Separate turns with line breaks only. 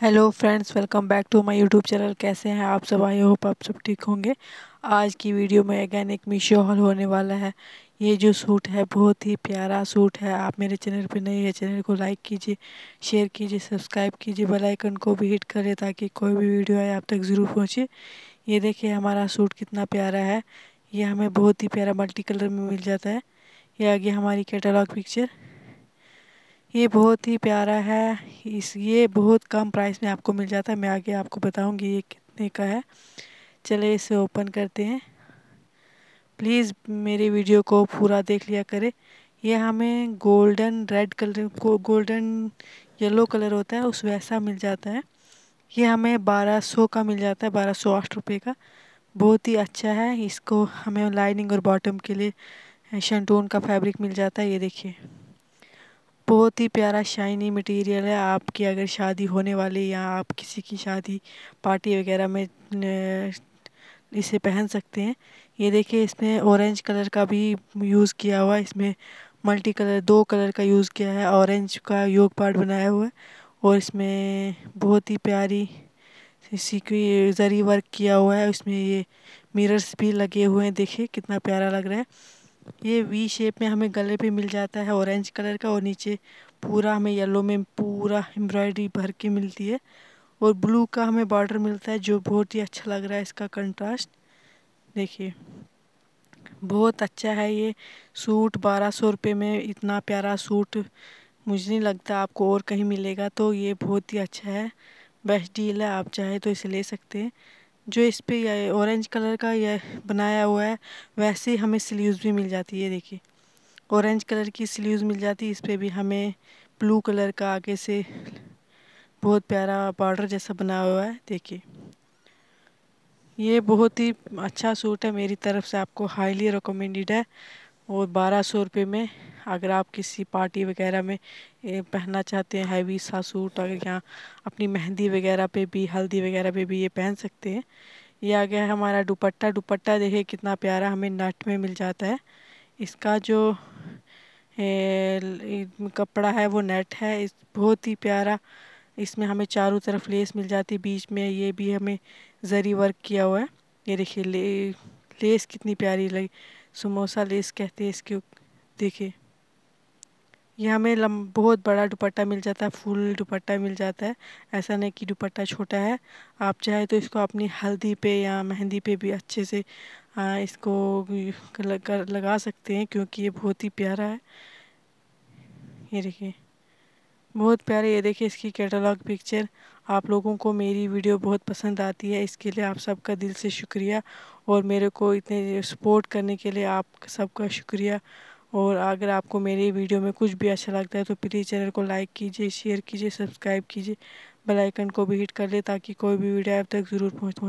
hello friends welcome back to my YouTube channel कैसे हैं आप सब आई होप आप सब ठीक होंगे आज की वीडियो में अगैन एक मीशो हॉल होने वाला है ये जो सूट है बहुत ही प्यारा सूट है आप मेरे चैनल पर नए हैं चैनल को लाइक कीजिए शेयर कीजिए सब्सक्राइब कीजिए बेल आइकन को भी हिट करें ताकि कोई भी वीडियो आए आप तक ज़रूर पहुँचे ये देखिए हमारा सूट कितना प्यारा है ये हमें बहुत ही प्यारा मल्टी कलर में मिल जाता है ये आगे हमारी कैटलॉग पिक्चर ये बहुत ही प्यारा है इस ये बहुत कम प्राइस में आपको मिल जाता है मैं आगे आपको बताऊंगी ये कितने का है चले इसे ओपन करते हैं प्लीज़ मेरी वीडियो को पूरा देख लिया करें ये हमें गोल्डन रेड कलर को गोल्डन येलो कलर होता है उस वैसा मिल जाता है ये हमें बारह सौ का मिल जाता है बारह सौ आठ रुपये का बहुत ही अच्छा है इसको हमें लाइनिंग और बॉटम के लिए शंटून का फैब्रिक मिल जाता है ये देखिए बहुत ही प्यारा शाइनी मटेरियल है आपकी अगर शादी होने वाली या आप किसी की शादी पार्टी वगैरह में इसे पहन सकते हैं ये देखिए इसमें ऑरेंज कलर का भी यूज़ किया हुआ है इसमें मल्टी कलर दो कलर का यूज़ किया है ऑरेंज का योग पार्ट बनाया हुआ है और इसमें बहुत ही प्यारी की जरी वर्क किया हुआ है उसमें ये मिरर्स भी लगे हुए हैं देखिए कितना प्यारा लग रहा है ये वी शेप में हमें गले पे मिल जाता है ऑरेंज कलर का और नीचे पूरा हमें येलो में पूरा एम्ब्रॉयडरी भर के मिलती है और ब्लू का हमें बॉर्डर मिलता है जो बहुत ही अच्छा लग रहा है इसका कंट्रास्ट देखिए बहुत अच्छा है ये सूट बारह सौ रुपये में इतना प्यारा सूट मुझे नहीं लगता आपको और कहीं मिलेगा तो ये बहुत ही अच्छा है बेस्ट डील है आप चाहे तो इसे ले सकते हैं जो इस पर ऑरेंज कलर का यह बनाया हुआ है वैसे हमें स्लीव्स भी मिल जाती है देखिए ऑरेंज कलर की स्लीव्स मिल जाती है इस पर भी हमें ब्लू कलर का आगे से बहुत प्यारा बॉर्डर जैसा बना हुआ है देखिए ये बहुत ही अच्छा सूट है मेरी तरफ से आपको हाईली रिकमेंडेड है और बारह सौ रुपये में अगर आप किसी पार्टी वगैरह में पहनना चाहते हैं हैवी सा सूट अगर यहाँ अपनी मेहंदी वगैरह पे भी हल्दी वगैरह पे भी ये पहन सकते हैं ये आ गया हमारा दुपट्टा दुपट्टा देखिए कितना प्यारा हमें नट में मिल जाता है इसका जो ए, कपड़ा है वो नेट है इस बहुत ही प्यारा इसमें हमें चारों तरफ लेस मिल जाती है बीच में ये भी हमें ज़री वर्क किया हुआ है ये देखिए ले लेस कितनी प्यारी लगी समोसा लेस कहते हैं इसके देखिए ये हमें लम बहुत बड़ा दुपट्टा मिल जाता है फुल दुपट्टा मिल जाता है ऐसा नहीं कि दुपट्टा छोटा है आप चाहे तो इसको अपनी हल्दी पे या मेहंदी पे भी अच्छे से आ, इसको लगा सकते हैं क्योंकि ये बहुत ही प्यारा है ये देखिए बहुत प्यारे ये देखिए इसकी कैटलॉग पिक्चर आप लोगों को मेरी वीडियो बहुत पसंद आती है इसके लिए आप सबका दिल से शुक्रिया और मेरे को इतने सपोर्ट करने के लिए आप सबका शुक्रिया और अगर आपको मेरी वीडियो में कुछ भी अच्छा लगता है तो प्लीज़ चैनल को लाइक कीजिए शेयर कीजिए सब्सक्राइब कीजिए बेल आइकन को भी हिट कर ले ताकि कोई भी वीडियो आप तक ज़रूर पहुँच